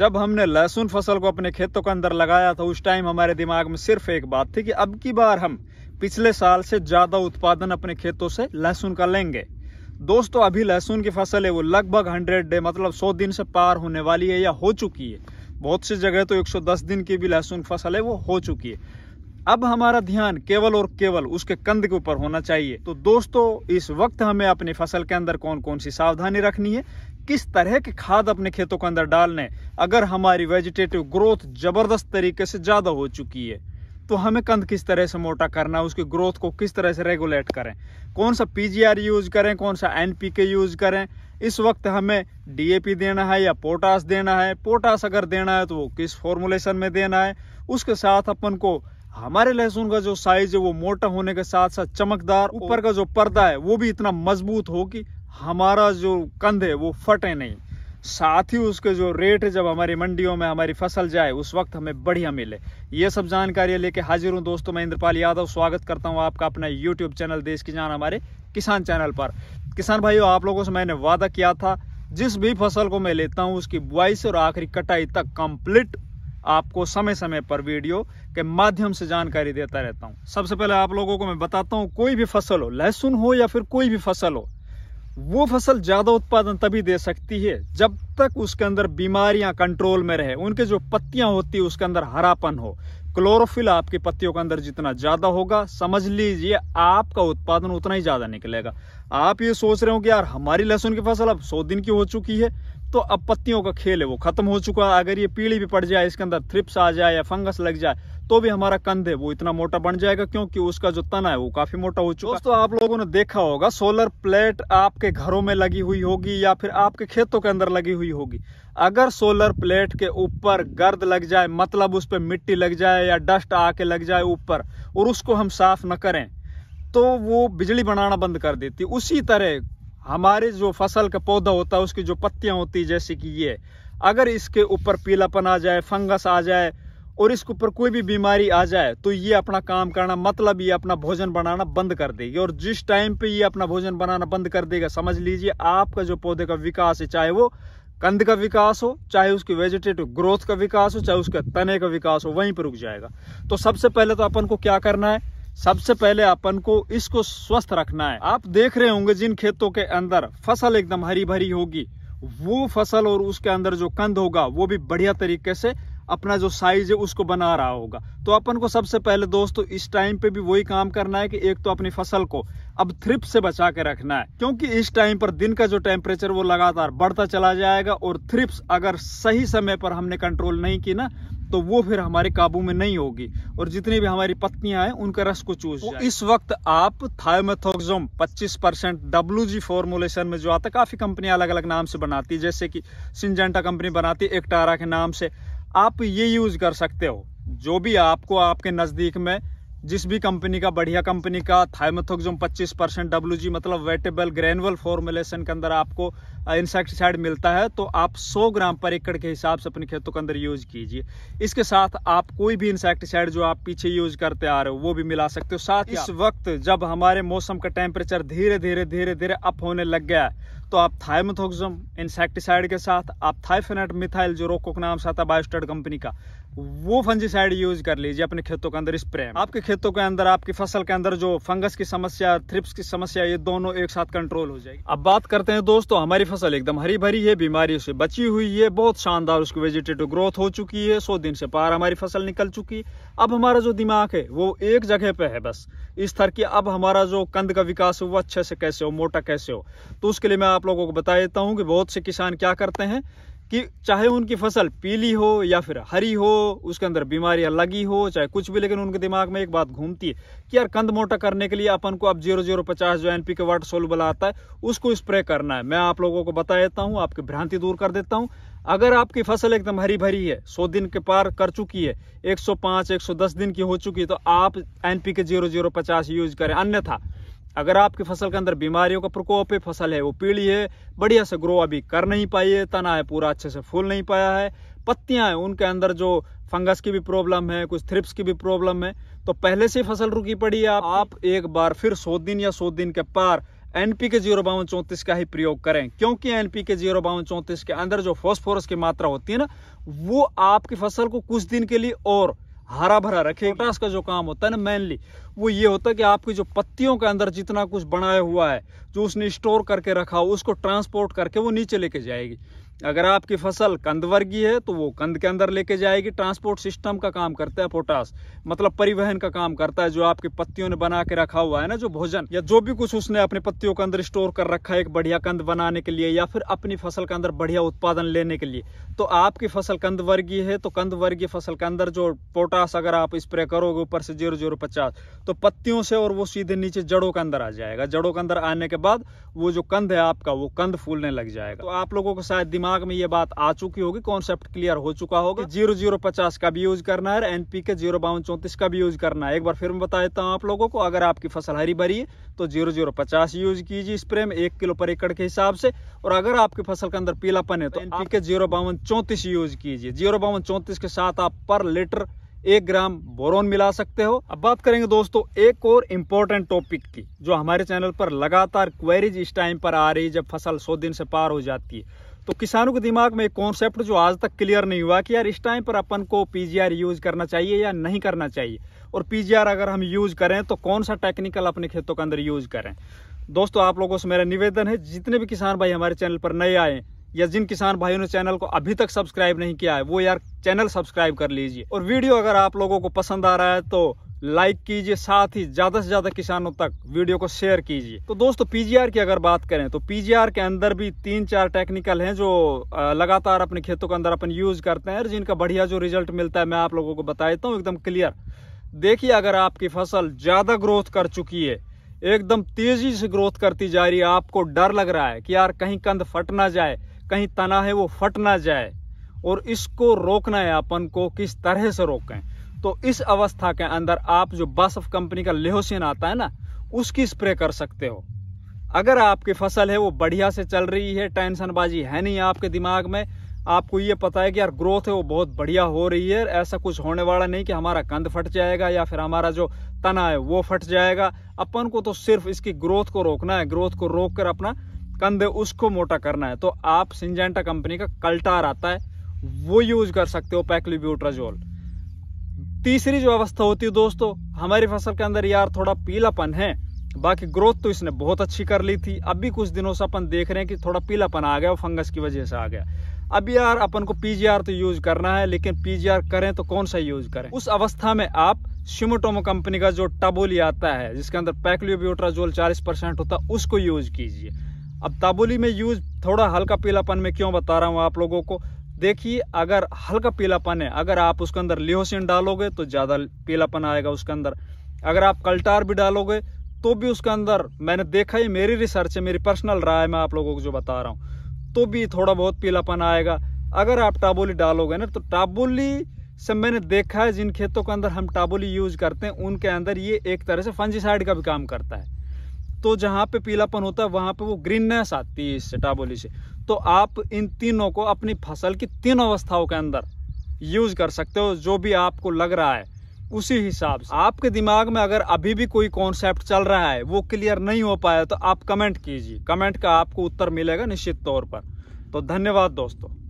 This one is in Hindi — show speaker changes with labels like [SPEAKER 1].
[SPEAKER 1] जब हमने लहसुन फसल को अपने खेतों के अंदर लगाया था तो उस टाइम हमारे दिमाग में सिर्फ एक बात थी कि अब की बार हम पिछले साल से ज़्यादा उत्पादन अपने खेतों से लहसुन का लेंगे दोस्तों अभी लहसुन की फसल है वो लगभग 100 डे मतलब 100 दिन से पार होने वाली है या हो चुकी है बहुत सी जगह तो 110 दिन की भी लहसुन फसल है वो हो चुकी है अब हमारा ध्यान केवल और केवल उसके कंध के ऊपर होना चाहिए तो दोस्तों इस वक्त हमें अपनी फसल के अंदर कौन कौन सी सावधानी रखनी है किस तरह की खाद अपने खेतों के अंदर डालने अगर हमारी वेजिटेटिव ग्रोथ ज़बरदस्त तरीके से ज़्यादा हो चुकी है तो हमें कंध किस तरह से मोटा करना है उसकी ग्रोथ को किस तरह से रेगुलेट करें कौन सा पीजीआर यूज करें कौन सा एनपीके यूज करें इस वक्त हमें डीएपी देना है या पोटास देना है पोटास अगर देना है तो वो किस फॉर्मुलेशन में देना है उसके साथ अपन को हमारे लहसुन का जो साइज है वो मोटा होने के साथ साथ चमकदार ऊपर का जो पर्दा है वो भी इतना मजबूत हो कि हमारा जो कंध है वो फटे नहीं साथ ही उसके जो रेट जब हमारी मंडियों में हमारी फसल जाए उस वक्त हमें बढ़िया मिले ये सब जानकारियां लेके हाजिर हूँ दोस्तों मैं इंद्रपाल यादव स्वागत करता हूँ आपका अपना यूट्यूब चैनल देश की जान हमारे किसान चैनल पर किसान भाइयों आप लोगों से मैंने वादा किया था जिस भी फसल को मैं लेता हूँ उसकी बुआई से और आखिरी कटाई तक कंप्लीट आपको समय समय पर वीडियो के माध्यम से जानकारी देता रहता हूँ सबसे पहले आप लोगों को मैं बताता हूँ कोई भी फसल हो लहसुन हो या फिर कोई भी फसल हो वो फसल ज़्यादा उत्पादन तभी दे सकती है जब तक उसके अंदर बीमारियां कंट्रोल में रहे उनके जो पत्तियां होती है उसके अंदर हरापन हो क्लोरोफिल आपकी पत्तियों के अंदर जितना ज़्यादा होगा समझ लीजिए आपका उत्पादन उतना ही ज़्यादा निकलेगा आप ये सोच रहे हो कि यार हमारी लहसुन की फसल अब सौ दिन की हो चुकी है तो अब पत्तियों का खेल है वो खत्म हो चुका है अगर ये पीली भी पड़ जाए इसके अंदर थ्रिप्स आ जाए या फंगस लग जाए तो भी हमारा कंध है वो इतना मोटा बन जाएगा क्योंकि उसका जो तना है वो काफी मोटा हो चुका है दोस्तों आप लोगों ने देखा होगा सोलर प्लेट आपके घरों में लगी हुई होगी या फिर आपके खेतों के अंदर लगी हुई होगी अगर सोलर प्लेट के ऊपर गर्द लग जाए मतलब उस पर मिट्टी लग जाए या डस्ट आके लग जाए ऊपर और उसको हम साफ न करें तो वो बिजली बनाना बंद कर देती उसी तरह हमारे जो फसल का पौधा होता है उसकी जो पत्तियां होती है जैसे कि ये अगर इसके ऊपर पीलापन आ जाए फंगस आ जाए और इसके ऊपर कोई भी बीमारी आ जाए तो ये अपना काम करना मतलब ये अपना भोजन बनाना बंद कर देगी और जिस टाइम पे ये अपना भोजन बनाना बंद कर देगा समझ लीजिए आपका जो पौधे का विकास है चाहे वो कंद का विकास हो चाहे उसकी वेजिटेटिव ग्रोथ का विकास हो चाहे उसके तने का विकास हो वहीं पर रुक जाएगा तो सबसे पहले तो अपन को क्या करना है सबसे पहले अपन को इसको स्वस्थ रखना है आप देख रहे होंगे जिन खेतों के अंदर फसल एकदम हरी भरी होगी वो फसल और उसके अंदर जो कंद होगा वो भी बढ़िया तरीके से अपना जो साइज है उसको बना रहा होगा तो अपन को सबसे पहले दोस्तों इस टाइम पे भी वही काम करना है कि एक तो अपनी फसल को अब थ्रिप से बचा के रखना है क्योंकि इस टाइम पर दिन का जो टेम्परेचर वो लगातार बढ़ता चला जाएगा और थ्रिप्स अगर सही समय पर हमने कंट्रोल नहीं की ना तो वो फिर हमारे काबू में नहीं होगी और जितनी भी हमारी पत्नियां हैं उनका रस को चूस इस वक्त आप thiamethoxam 25 percent W G formulation में जो आता है काफ़ी कंपनियां अलग अलग नाम से बनाती है जैसे कि सिंजेंटा कंपनी बनाती है एकटारा के नाम से आप ये यूज़ कर सकते हो जो भी आपको आपके नज़दीक में जिस भी कंपनी का बढ़िया कंपनी का थायमेथोक्जोम 25 परसेंट डब्ल्यू मतलब वेटेबल ग्रेनुअल फॉर्मुलेशन के अंदर आपको इंसेक्टिसाइड मिलता है तो आप 100 ग्राम पर एकड़ के हिसाब से अपने खेतों के अंदर यूज कीजिए इसके साथ आप कोई भी इंसेक्टिसाइड जो आप पीछे यूज करते आ रहे हो वो भी मिला सकते हो साथ इस वक्त जब हमारे मौसम का टेम्परेचर धीरे धीरे धीरे धीरे अप होने लग गया है तो आप थायमेथोक्जम इंसेक्टिसाइड के साथ आप थाइफेनेट मिथाइल जो रोकोक नाम से आता है बायोस्टेड कंपनी का वो फंजीसाइड यूज कर लीजिए अपने खेतों के अंदर स्प्रे आपके खेतों के अंदर आपकी फसल के अंदर जो फंगस की समस्या थ्रिप्स की समस्या ये दोनों एक साथ कंट्रोल हो जाएगी अब बात करते हैं दोस्तों हमारी फसल एकदम हरी भरी है बीमारियों से बची हुई है बहुत शानदार उसकी वेजिटेटिव ग्रोथ हो चुकी है सौ दिन से पार हमारी फसल निकल चुकी है अब हमारा जो दिमाग है वो एक जगह पे है बस इस तरह की अब हमारा जो कंद का विकास है वो अच्छे से कैसे हो मोटा कैसे हो तो उसके लिए मैं आप लोगों को बता देता हूँ कि बहुत से किसान क्या करते हैं कि चाहे उनकी फसल पीली हो या फिर हरी हो उसके अंदर बीमारियां लगी हो चाहे कुछ भी लेकिन उनके दिमाग में एक बात घूमती है कि यार कंद मोटा करने के लिए अपन को अब जीरो जीरो पचास जो N P K water soluble आता है उसको स्प्रे करना है मैं आप लोगों को बता देता हूँ आपकी भ्रांति दूर कर देता हूँ अगर आपकी फसल एकदम हरी भरी है सौ दिन के पार कर चुकी है एक सौ दिन की हो चुकी है तो आप एनपी के जीरो जीरो पचास यूज करें अन्यथा अगर आपकी फसल के अंदर बीमारियों का प्रकोप है फसल है वो पीली है बढ़िया से ग्रो अभी कर नहीं पाई है तना है पूरा अच्छे से फूल नहीं पाया है पत्तियां हैं उनके अंदर जो फंगस की भी प्रॉब्लम है कुछ थ्रिप्स की भी प्रॉब्लम है तो पहले से फसल रुकी पड़ी है आप, एक बार फिर सौ दिन या सौ दिन के पार एनपी के जीरो बावन चौंतीस का ही प्रयोग करें क्योंकि एनपी के जीरो बावन चौंतीस के अंदर जो फॉस्फोरस की मात्रा होती है ना वो आपकी फसल को कुछ दिन के लिए और हरा भरा रखे पोटास का जो काम होता है ना मेनली वो ये होता है कि आपकी जो पत्तियों के अंदर जितना कुछ बनाया हुआ है जो उसने स्टोर करके रखा हो उसको ट्रांसपोर्ट करके वो नीचे लेके जाएगी अगर आपकी फसल कंद वर्गीय है तो वो कंद के अंदर लेके जाएगी ट्रांसपोर्ट सिस्टम का काम करता है पोटास मतलब परिवहन का काम करता है जो आपकी पत्तियों ने बना के रखा हुआ है ना जो भोजन या जो भी कुछ उसने अपने पत्तियों के अंदर स्टोर कर रखा है एक बढ़िया कंद बनाने के लिए या फिर अपनी फसल के अंदर बढ़िया उत्पादन लेने के लिए तो आपकी फसल कंद वर्गीय है तो कंद वर्गीय फसल के अंदर जो पोटास अगर आप स्प्रे करोगे ऊपर से जीरो जीरो पचास तो पत्तियों से और वो सीधे नीचे जड़ों के अंदर आ जाएगा जड़ों के अंदर आने के बाद वो जो कंध है आपका वो कंध फूलने लग जाएगा तो आप लोगों को शायद दिमाग में ये बात आ चुकी होगी कॉन्सेप्ट क्लियर हो चुका होगा जीरो जीरो पचास का भी यूज करना है एनपी के जीरो बावन चौंतीस का भी यूज करना है एक बार फिर मैं बता देता हूँ आप लोगों को अगर आपकी फसल हरी भरी है तो जीरो जीरो पचास यूज कीजिए स्प्रे में एक किलो पर एकड़ के हिसाब से और अगर आपकी फसल के अंदर पीलापन है तो एनपी के जीरो बावन चौंतीस यूज कीजिए जीरो बावन चौंतीस के साथ आप पर लीटर एक ग्राम बोरोन मिला सकते हो अब बात करेंगे दोस्तों एक और इम्पोर्टेंट टॉपिक की जो हमारे चैनल पर लगातार क्वेरीज इस टाइम पर आ रही है जब फसल सौ दिन से पार हो जाती है तो किसानों के दिमाग में एक कॉन्सेप्ट जो आज तक क्लियर नहीं हुआ कि यार इस टाइम पर अपन को पीजीआर यूज करना चाहिए या नहीं करना चाहिए और पीजीआर अगर हम यूज करें तो कौन सा टेक्निकल अपने खेतों के अंदर यूज करें दोस्तों आप लोगों से मेरा निवेदन है जितने भी किसान भाई हमारे चैनल पर नए आए या जिन किसान भाइयों ने चैनल को अभी तक सब्सक्राइब नहीं किया है वो यार चैनल सब्सक्राइब कर लीजिए और वीडियो अगर आप लोगों को पसंद आ रहा है तो लाइक कीजिए साथ ही ज्यादा से ज्यादा किसानों तक वीडियो को शेयर कीजिए तो दोस्तों पीजीआर की अगर बात करें तो पीजीआर के अंदर भी तीन चार टेक्निकल हैं जो लगातार अपने खेतों के अंदर अपन यूज करते हैं और जिनका बढ़िया जो रिजल्ट मिलता है मैं आप लोगों को बता देता हूँ एकदम क्लियर देखिए अगर आपकी फसल ज्यादा ग्रोथ कर चुकी है एकदम तेजी से ग्रोथ करती जा रही है आपको डर लग रहा है कि यार कहीं कंध फट ना जाए कहीं तना है वो फट ना जाए और इसको रोकना है अपन को किस तरह से रोकें तो इस अवस्था के अंदर आप जो बस कंपनी का लेहोसिन आता है ना उसकी स्प्रे कर सकते हो अगर आपकी फसल है वो बढ़िया से चल रही है टेंशनबाजी है नहीं आपके दिमाग में आपको ये पता है कि यार ग्रोथ है वो बहुत बढ़िया हो रही है ऐसा कुछ होने वाला नहीं कि हमारा कंध फट जाएगा या फिर हमारा जो तना है वो फट जाएगा अपन को तो सिर्फ इसकी ग्रोथ को रोकना है ग्रोथ को रोक कर अपना कंधे उसको मोटा करना है तो आप सिंजेंटा कंपनी का कल्टार आता है वो यूज कर सकते हो पैक्लिब्यूट्राजोल तीसरी जो अवस्था होती है दोस्तों हमारी फसल के अंदर यार थोड़ा पीलापन है बाकी ग्रोथ तो इसने बहुत अच्छी कर ली थी अभी कुछ दिनों से अपन देख रहे हैं कि थोड़ा पीलापन आ गया फंगस की वजह से आ गया अब यार अपन को पीजीआर तो यूज करना है लेकिन पीजीआर करें तो कौन सा यूज करें उस अवस्था में आप शिमोटोमो कंपनी का जो टबोली आता है जिसके अंदर पैक्लियोब्यूट्राजोल चालीस परसेंट होता है उसको यूज कीजिए अब ताबुली में यूज थोड़ा हल्का पीलापन में क्यों बता रहा हूँ आप लोगों को देखिए अगर हल्का पीलापन है अगर आप उसके अंदर लिहोसिन डालोगे तो ज़्यादा पीलापन आएगा उसके अंदर अगर आप कल्टार भी डालोगे तो भी उसके अंदर मैंने देखा ही मेरी रिसर्च है मेरी पर्सनल राय मैं आप लोगों को जो बता रहा हूँ तो भी थोड़ा बहुत पीलापन आएगा अगर आप टाबोली डालोगे ना तो टाबोली से मैंने देखा है जिन खेतों के अंदर हम टाबोली यूज करते हैं उनके अंदर ये एक तरह से फंजीसाइड का भी काम करता है तो जहाँ पे पीलापन होता है वहाँ पे वो ग्रीननेस आती है इससे से तो आप इन तीनों को अपनी फसल की तीन अवस्थाओं के अंदर यूज कर सकते हो जो भी आपको लग रहा है उसी हिसाब से आपके दिमाग में अगर अभी भी कोई कॉन्सेप्ट चल रहा है वो क्लियर नहीं हो पाया तो आप कमेंट कीजिए कमेंट का आपको उत्तर मिलेगा निश्चित तौर पर तो धन्यवाद दोस्तों